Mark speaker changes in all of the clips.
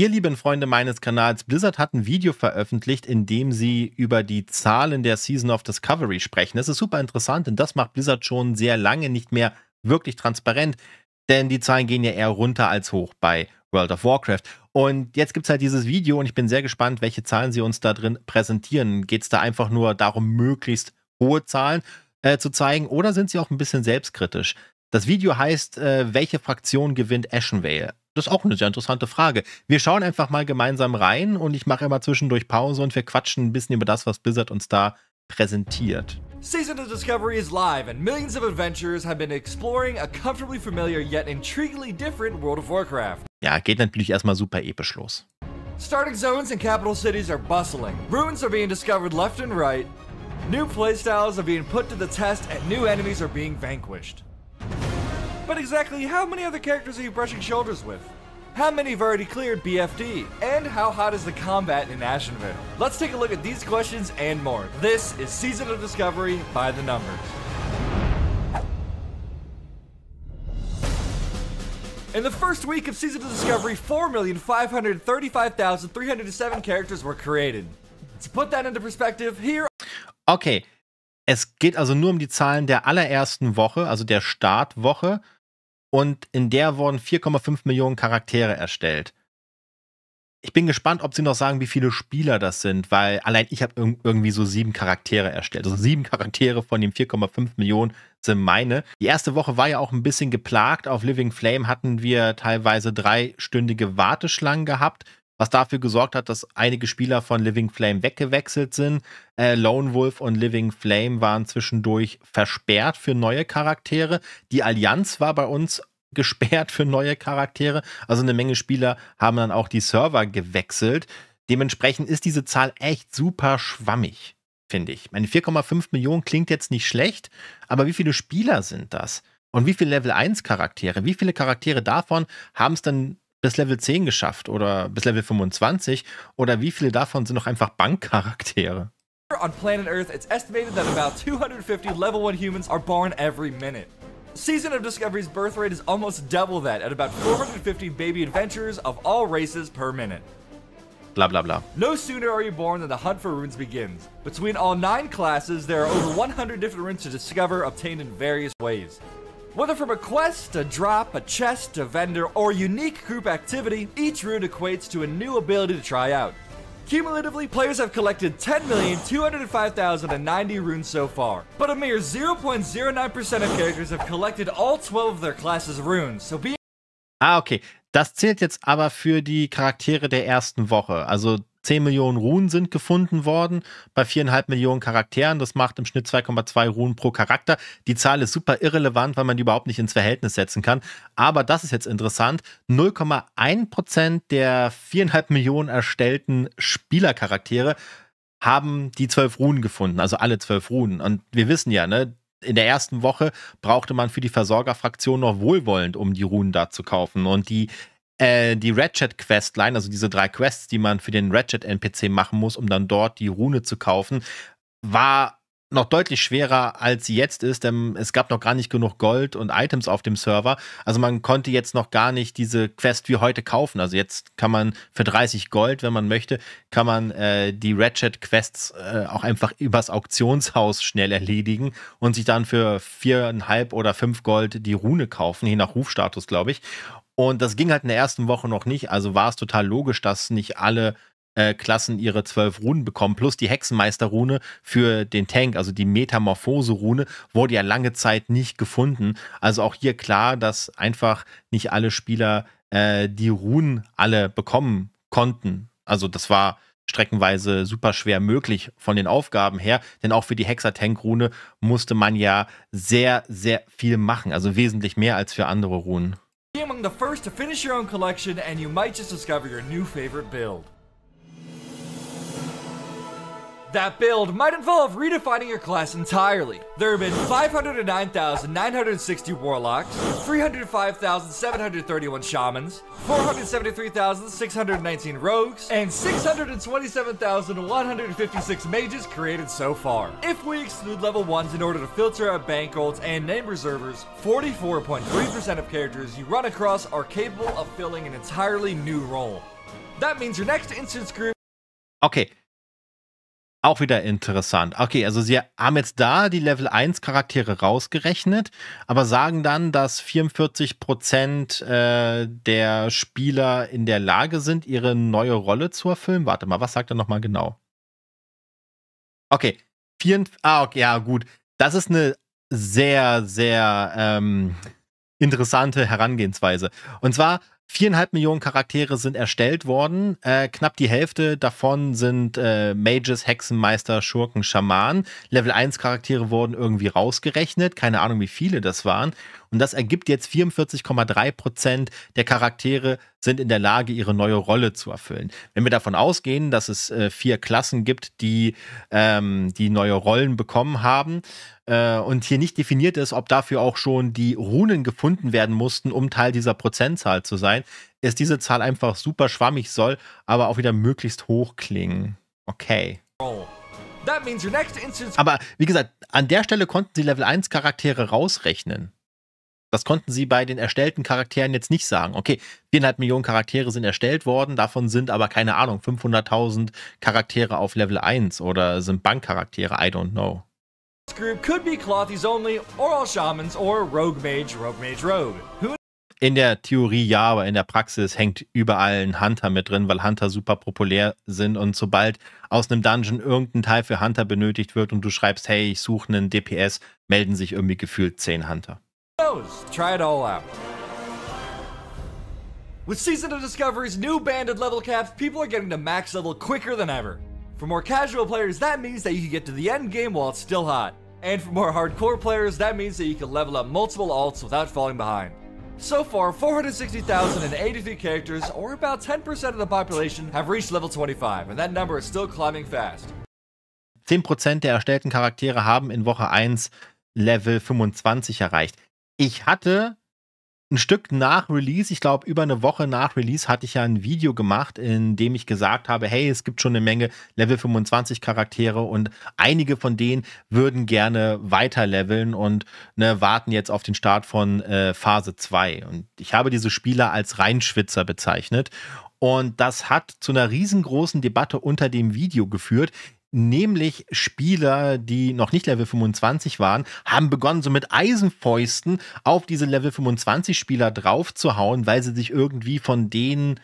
Speaker 1: Ihr lieben Freunde meines Kanals, Blizzard hat ein Video veröffentlicht, in dem sie über die Zahlen der Season of Discovery sprechen. Das ist super interessant, denn das macht Blizzard schon sehr lange nicht mehr wirklich transparent, denn die Zahlen gehen ja eher runter als hoch bei World of Warcraft. Und jetzt gibt es halt dieses Video und ich bin sehr gespannt, welche Zahlen sie uns da drin präsentieren. Geht es da einfach nur darum, möglichst hohe Zahlen äh, zu zeigen oder sind sie auch ein bisschen selbstkritisch? Das Video heißt, äh, welche Fraktion gewinnt Ashenvale? Das ist auch eine sehr interessante Frage. Wir schauen einfach mal gemeinsam rein und ich mache immer zwischendurch Pause und wir quatschen ein bisschen über das, was Blizzard uns da präsentiert.
Speaker 2: Season of Discovery is live, and millions of adventurers have been exploring a comfortably familiar yet intriguingly different World of Warcraft.
Speaker 1: Ja, geht natürlich erstmal super episch los.
Speaker 2: Starting zones and capital cities are bustling. Ruins are being discovered left and right. New playstyles are being put to the test, and new enemies are being vanquished. But exactly how many other characters are you brushing shoulders with? How many have already cleared BFD? And how hot is the combat in Ashenvale? Let's take a look at these questions and more. This is Season of Discovery by the Numbers. In the first week of Season of Discovery, 4,535,307 characters were created. To put that into perspective, here. Okay,
Speaker 1: es geht also nur um die Zahlen der allerersten Woche, also der Startwoche. und in der wurden 4,5 Millionen Charaktere erstellt. Ich bin gespannt, ob sie noch sagen, wie viele Spieler das sind, weil allein ich habe irg irgendwie so sieben Charaktere erstellt. Also sieben Charaktere von den 4,5 Millionen sind meine. Die erste Woche war ja auch ein bisschen geplagt. Auf Living Flame hatten wir teilweise dreistündige Warteschlangen gehabt was dafür gesorgt hat, dass einige Spieler von Living Flame weggewechselt sind. Äh, Lone Wolf und Living Flame waren zwischendurch versperrt für neue Charaktere. Die Allianz war bei uns gesperrt für neue Charaktere. Also eine Menge Spieler haben dann auch die Server gewechselt. Dementsprechend ist diese Zahl echt super schwammig, finde ich. Meine 4,5 Millionen klingt jetzt nicht schlecht, aber wie viele Spieler sind das? Und wie viele Level 1 Charaktere? Wie viele Charaktere davon haben es dann bis Level 10 geschafft oder bis Level 25 oder wie viele davon sind noch einfach Bankcharaktere?
Speaker 2: On planet Earth, it's estimated that about 250 level 1 humans are born every minute. Season of Discovery's birth rate is almost double that at about 450 baby adventurers of all races per minute. Blah, blah, blah. No sooner are you born than the hunt for runes begins. Between all nine classes, there are over 100 different runes to discover, obtained in various ways. Whether from a quest, a drop, a chest, a vendor, or unique group activity, each rune equates to a new ability to try out. Cumulatively, players have collected 10,205,090 runes so far, but a mere 0.09% of characters have collected all 12 of their class's runes, so
Speaker 1: Ah, okay. Das zählt jetzt aber für die Charaktere der ersten Woche. Also 10 Millionen Runen sind gefunden worden bei viereinhalb Millionen Charakteren. Das macht im Schnitt 2,2 Runen pro Charakter. Die Zahl ist super irrelevant, weil man die überhaupt nicht ins Verhältnis setzen kann. Aber das ist jetzt interessant. 0,1 Prozent der viereinhalb Millionen erstellten Spielercharaktere haben die 12 Runen gefunden, also alle 12 Runen. Und wir wissen ja, ne, in der ersten Woche brauchte man für die Versorgerfraktion noch wohlwollend, um die Runen da zu kaufen. Und die äh, die Ratchet-Questline, also diese drei Quests, die man für den Ratchet-NPC machen muss, um dann dort die Rune zu kaufen, war noch deutlich schwerer als sie jetzt ist, denn es gab noch gar nicht genug Gold und Items auf dem Server. Also man konnte jetzt noch gar nicht diese Quest wie heute kaufen. Also jetzt kann man für 30 Gold, wenn man möchte, kann man äh, die Ratchet Quests äh, auch einfach übers Auktionshaus schnell erledigen und sich dann für viereinhalb oder fünf Gold die Rune kaufen, je nach Rufstatus, glaube ich. Und das ging halt in der ersten Woche noch nicht. Also war es total logisch, dass nicht alle äh, Klassen ihre zwölf Runen bekommen, plus die Hexenmeister-Rune für den Tank, also die Metamorphose-Rune, wurde ja lange Zeit nicht gefunden. Also auch hier klar, dass einfach nicht alle Spieler äh, die Runen alle bekommen konnten. Also das war streckenweise super schwer möglich von den Aufgaben her, denn auch für die Hexer-Tank-Rune musste man ja sehr, sehr viel machen, also wesentlich mehr als für andere Runen.
Speaker 2: Be among the first to finish your own collection and you might just discover your new favorite build. That build might involve redefining your class entirely. There have been 509,960 warlocks, 305,731 shamans, 473,619 rogues, and 627,156 mages created so far. If we exclude level 1s in order to filter out bankrolls and name reservers, 44.3% of characters you run across are capable of filling an entirely new role. That means your next instance group.
Speaker 1: Okay, Auch wieder interessant. Okay, also sie haben jetzt da die Level 1 Charaktere rausgerechnet, aber sagen dann, dass 44 Prozent äh, der Spieler in der Lage sind, ihre neue Rolle zu erfüllen. Warte mal, was sagt er nochmal genau? Okay, vier, ah, okay, ja, gut. Das ist eine sehr, sehr ähm, interessante Herangehensweise. Und zwar Viereinhalb Millionen Charaktere sind erstellt worden. Äh, knapp die Hälfte davon sind äh, Mages, Hexenmeister, Schurken, Schamanen. Level 1 Charaktere wurden irgendwie rausgerechnet. Keine Ahnung, wie viele das waren. Und das ergibt jetzt 44,3 Prozent der Charaktere sind in der Lage, ihre neue Rolle zu erfüllen. Wenn wir davon ausgehen, dass es äh, vier Klassen gibt, die ähm, die neue Rollen bekommen haben äh, und hier nicht definiert ist, ob dafür auch schon die Runen gefunden werden mussten, um Teil dieser Prozentzahl zu sein, ist diese Zahl einfach super schwammig, soll aber auch wieder möglichst hoch klingen. Okay. Aber wie gesagt, an der Stelle konnten sie Level 1 Charaktere rausrechnen. Das konnten sie bei den erstellten Charakteren jetzt nicht sagen. Okay, viereinhalb Millionen Charaktere sind erstellt worden, davon sind aber keine Ahnung, 500.000 Charaktere auf Level 1 oder sind Bankcharaktere, I don't know.
Speaker 2: This group could be Clothies only, or all Shamans, or Rogue Mage, Rogue Mage, Rogue. Who
Speaker 1: in der Theorie ja, aber in der Praxis hängt überall ein Hunter mit drin, weil Hunter super populär sind und sobald aus einem Dungeon irgendein Teil für Hunter benötigt wird und du schreibst, hey, ich suche einen DPS, melden sich irgendwie gefühlt zehn Hunter.
Speaker 2: knows? Try it all out. With Season of Discovery's new banded level caps, people are getting to max level quicker than ever. For more casual players, that means that you can get to the end game while it's still hot. And for more hardcore players, that means that you can level up multiple alts without falling behind. So far, 460,083 characters, or about 10% of the population, have reached level 25, and that number is still climbing fast.
Speaker 1: 10% der erstellten Charaktere haben in Woche 1 Level 25 erreicht. ich hatte ein Stück nach Release, ich glaube über eine Woche nach Release, hatte ich ja ein Video gemacht, in dem ich gesagt habe, hey, es gibt schon eine Menge Level 25 Charaktere und einige von denen würden gerne weiter leveln und ne, warten jetzt auf den Start von äh, Phase 2. Und ich habe diese Spieler als Reinschwitzer bezeichnet. Und das hat zu einer riesengroßen Debatte unter dem Video geführt, Nämlich Spieler, die noch nicht Level 25 waren, haben begonnen, so mit Eisenfäusten auf diese Level 25 Spieler draufzuhauen, weil sie sich irgendwie von denen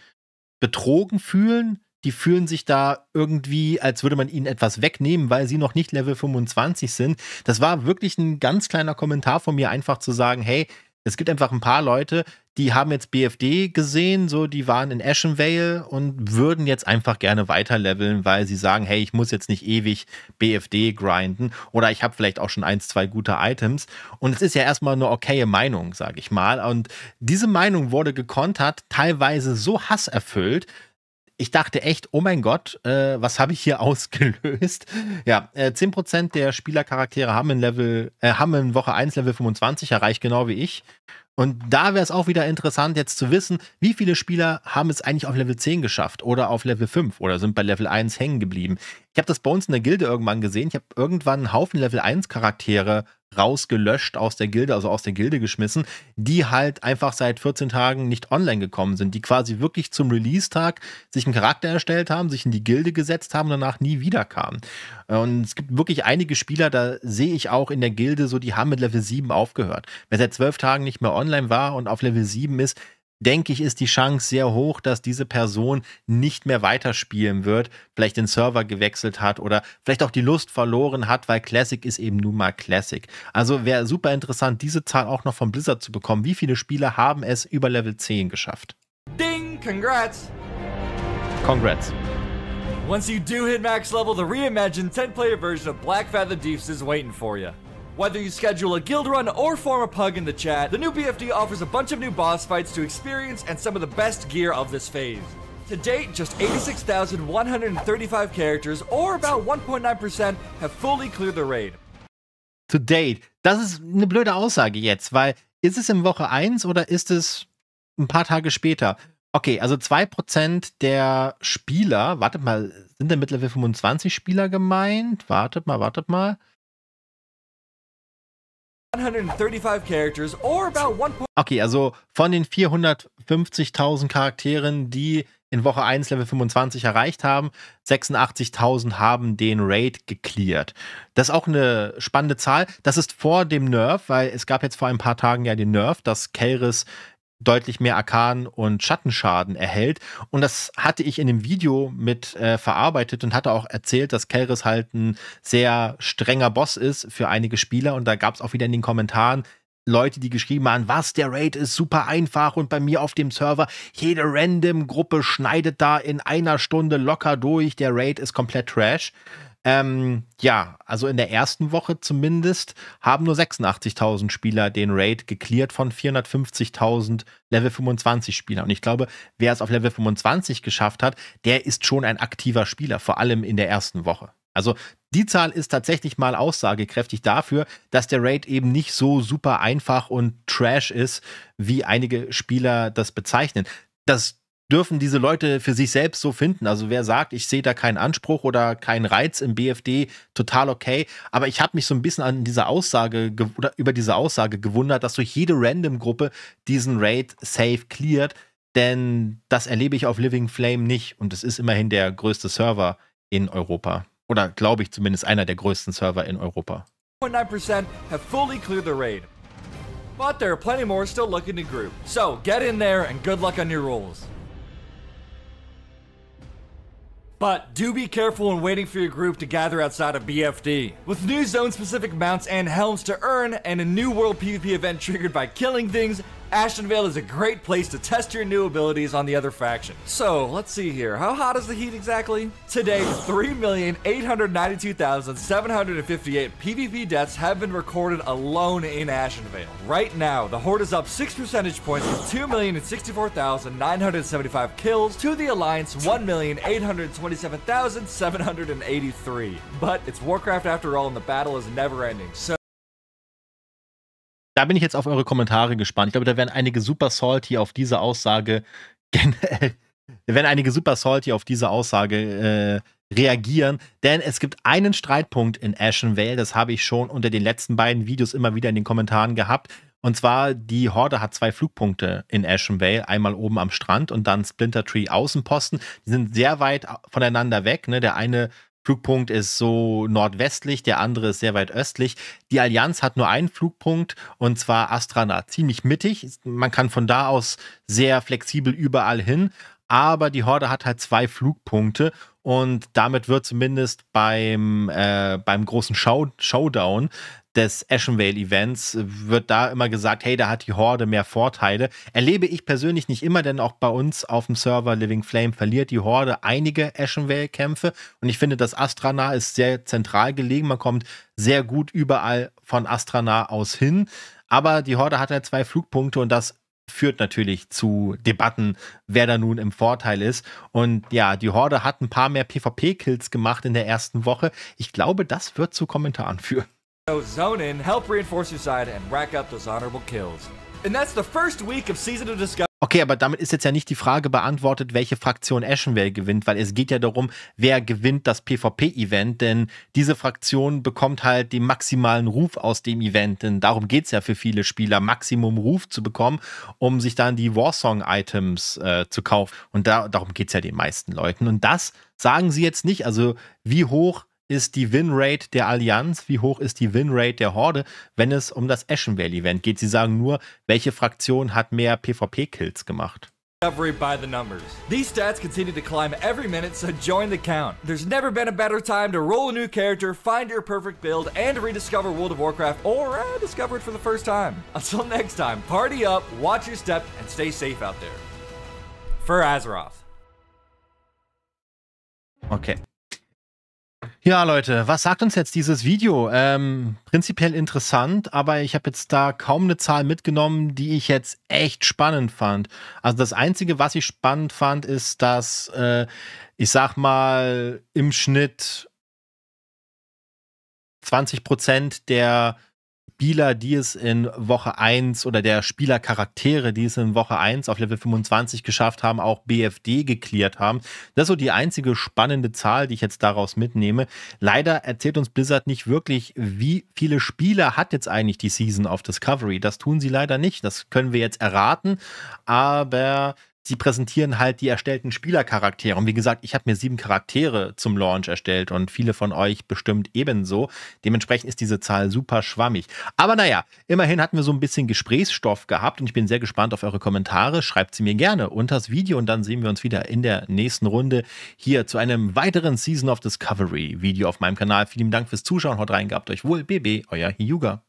Speaker 1: betrogen fühlen. Die fühlen sich da irgendwie, als würde man ihnen etwas wegnehmen, weil sie noch nicht Level 25 sind. Das war wirklich ein ganz kleiner Kommentar von mir, einfach zu sagen, hey, es gibt einfach ein paar Leute, die haben jetzt BFD gesehen, so die waren in Ashenvale und würden jetzt einfach gerne weiterleveln, weil sie sagen, hey, ich muss jetzt nicht ewig BFD grinden oder ich habe vielleicht auch schon ein, zwei gute Items und es ist ja erstmal eine okaye Meinung, sage ich mal und diese Meinung wurde gekontert, teilweise so hasserfüllt, ich dachte echt, oh mein Gott, äh, was habe ich hier ausgelöst? Ja, äh, 10% der Spielercharaktere haben in Level, äh, haben in Woche 1 Level 25 erreicht, genau wie ich. Und da wäre es auch wieder interessant, jetzt zu wissen, wie viele Spieler haben es eigentlich auf Level 10 geschafft oder auf Level 5 oder sind bei Level 1 hängen geblieben. Ich habe das bei uns in der Gilde irgendwann gesehen. Ich habe irgendwann einen Haufen Level 1 Charaktere rausgelöscht aus der Gilde, also aus der Gilde geschmissen, die halt einfach seit 14 Tagen nicht online gekommen sind, die quasi wirklich zum Release-Tag sich einen Charakter erstellt haben, sich in die Gilde gesetzt haben und danach nie wiederkamen. Und es gibt wirklich einige Spieler, da sehe ich auch in der Gilde so, die haben mit Level 7 aufgehört. Wer seit 12 Tagen nicht mehr online war und auf Level 7 ist, denke ich, ist die Chance sehr hoch, dass diese Person nicht mehr weiterspielen wird, vielleicht den Server gewechselt hat oder vielleicht auch die Lust verloren hat, weil Classic ist eben nun mal Classic. Also wäre super interessant, diese Zahl auch noch von Blizzard zu bekommen. Wie viele Spieler haben es über Level 10 geschafft?
Speaker 2: Ding, congrats! Congrats. Once you do hit max level, the reimagined 10-player version of Black Fathom Deeps is waiting for you. Whether you schedule a guild run or form a pug in the chat, the new BFD offers a bunch of new boss fights to experience and some of the best gear of this phase. To date, just 86,135 characters, or about 1.9%, have fully cleared the raid.
Speaker 1: To date, das ist eine blöde Aussage jetzt, weil ist es in Woche 1 oder ist es ein paar Tage später? Okay, also 2% der Spieler, wartet mal, sind denn mittlerweile 25 Spieler gemeint? Wartet mal, wartet mal.
Speaker 2: 135 characters or about 1.
Speaker 1: Okay, also von den 450.000 Charakteren, die in Woche 1 Level 25 erreicht haben, 86.000 haben den Raid gecleared. Das ist auch eine spannende Zahl. Das ist vor dem Nerf, weil es gab jetzt vor ein paar Tagen ja den Nerf, dass Kairis deutlich mehr Arkan- und Schattenschaden erhält. Und das hatte ich in dem Video mit äh, verarbeitet und hatte auch erzählt, dass Kelris halt ein sehr strenger Boss ist für einige Spieler. Und da gab es auch wieder in den Kommentaren Leute, die geschrieben haben, was, der Raid ist super einfach und bei mir auf dem Server, jede Random-Gruppe schneidet da in einer Stunde locker durch, der Raid ist komplett Trash. Ähm, ja, also in der ersten Woche zumindest haben nur 86.000 Spieler den Raid geklärt von 450.000 Level 25 Spielern. Und ich glaube, wer es auf Level 25 geschafft hat, der ist schon ein aktiver Spieler, vor allem in der ersten Woche. Also die Zahl ist tatsächlich mal aussagekräftig dafür, dass der Raid eben nicht so super einfach und trash ist, wie einige Spieler das bezeichnen. Das dürfen diese Leute für sich selbst so finden. Also wer sagt, ich sehe da keinen Anspruch oder keinen Reiz im BFD, total okay. Aber ich habe mich so ein bisschen an dieser Aussage oder über diese Aussage gewundert, dass durch jede Random-Gruppe diesen Raid safe cleared. Denn das erlebe ich auf Living Flame nicht. Und es ist immerhin der größte Server in Europa. Oder glaube ich zumindest einer der größten Server in Europa.
Speaker 2: 9% have fully cleared the raid. But there are plenty more still looking to group. So get in there and good luck on your rolls. But do be careful when waiting for your group to gather outside of BFD. With new zone specific mounts and helms to earn, and a new world PvP event triggered by killing things, Ashenvale is a great place to test your new abilities on the other faction. So, let's see here. How hot is the heat exactly? Today, 3,892,758 PvP deaths have been recorded alone in Ashenvale. Right now, the Horde is up 6 percentage points with 2,064,975 kills to the Alliance 1,827,783. But it's Warcraft after all and the battle is never ending. So
Speaker 1: da bin ich jetzt auf eure Kommentare gespannt. Ich glaube, da werden einige super salty auf diese Aussage generell, einige super salty auf diese Aussage äh, reagieren, denn es gibt einen Streitpunkt in Ashen Vale, das habe ich schon unter den letzten beiden Videos immer wieder in den Kommentaren gehabt. Und zwar, die Horde hat zwei Flugpunkte in Ashen Vale. Einmal oben am Strand und dann Splinter Tree Außenposten. Die sind sehr weit voneinander weg. Ne? Der eine Flugpunkt ist so nordwestlich, der andere ist sehr weit östlich. Die Allianz hat nur einen Flugpunkt und zwar Astrana, ziemlich mittig. Man kann von da aus sehr flexibel überall hin, aber die Horde hat halt zwei Flugpunkte und damit wird zumindest beim, äh, beim großen Show Showdown des Ashenvale Events äh, wird da immer gesagt, hey, da hat die Horde mehr Vorteile. Erlebe ich persönlich nicht immer, denn auch bei uns auf dem Server Living Flame verliert die Horde einige Ashenvale Kämpfe und ich finde, das Astranar ist sehr zentral gelegen. Man kommt sehr gut überall von Astranar aus hin. Aber die Horde hat halt zwei Flugpunkte und das führt natürlich zu Debatten, wer da nun im Vorteil ist. Und ja, die Horde hat ein paar mehr PvP-Kills gemacht in der ersten Woche. Ich glaube, das wird zu Kommentaren führen.
Speaker 2: So zone in, help reinforce your side and rack up those honorable kills.
Speaker 1: Okay, aber damit ist jetzt ja nicht die Frage beantwortet, welche Fraktion Ashenvale gewinnt, weil es geht ja darum, wer gewinnt das PvP-Event, denn diese Fraktion bekommt halt den maximalen Ruf aus dem Event, denn darum geht es ja für viele Spieler, Maximum Ruf zu bekommen, um sich dann die Warsong-Items äh, zu kaufen. Und da, darum geht es ja den meisten Leuten. Und das sagen sie jetzt nicht, also wie hoch ist die Winrate der Allianz, wie hoch ist die Winrate der Horde, wenn es um das Ashen Event geht. Sie sagen nur, welche Fraktion hat mehr PvP-Kills gemacht.
Speaker 2: by the numbers. These stats continue to climb every minute, so join the count. There's never been a better time to roll a new character, find your perfect build, and rediscover World of Warcraft or uh, discover it for the first time. Until next time, party up, watch your step, and stay safe out there. For Azeroth.
Speaker 1: Okay. Ja, Leute, was sagt uns jetzt dieses Video? Ähm, prinzipiell interessant, aber ich habe jetzt da kaum eine Zahl mitgenommen, die ich jetzt echt spannend fand. Also das Einzige, was ich spannend fand, ist, dass äh, ich sag mal im Schnitt 20 Prozent der Spieler, die es in Woche 1 oder der Spielercharaktere, die es in Woche 1 auf Level 25 geschafft haben, auch BFD geklärt haben. Das ist so die einzige spannende Zahl, die ich jetzt daraus mitnehme. Leider erzählt uns Blizzard nicht wirklich, wie viele Spieler hat jetzt eigentlich die Season of Discovery. Das tun sie leider nicht. Das können wir jetzt erraten. Aber sie präsentieren halt die erstellten Spielercharaktere. Und wie gesagt, ich habe mir sieben Charaktere zum Launch erstellt und viele von euch bestimmt ebenso. Dementsprechend ist diese Zahl super schwammig. Aber naja, immerhin hatten wir so ein bisschen Gesprächsstoff gehabt und ich bin sehr gespannt auf eure Kommentare. Schreibt sie mir gerne unter das Video und dann sehen wir uns wieder in der nächsten Runde hier zu einem weiteren Season of Discovery Video auf meinem Kanal. Vielen Dank fürs Zuschauen. Haut rein, gehabt euch wohl. BB, euer Hyuga.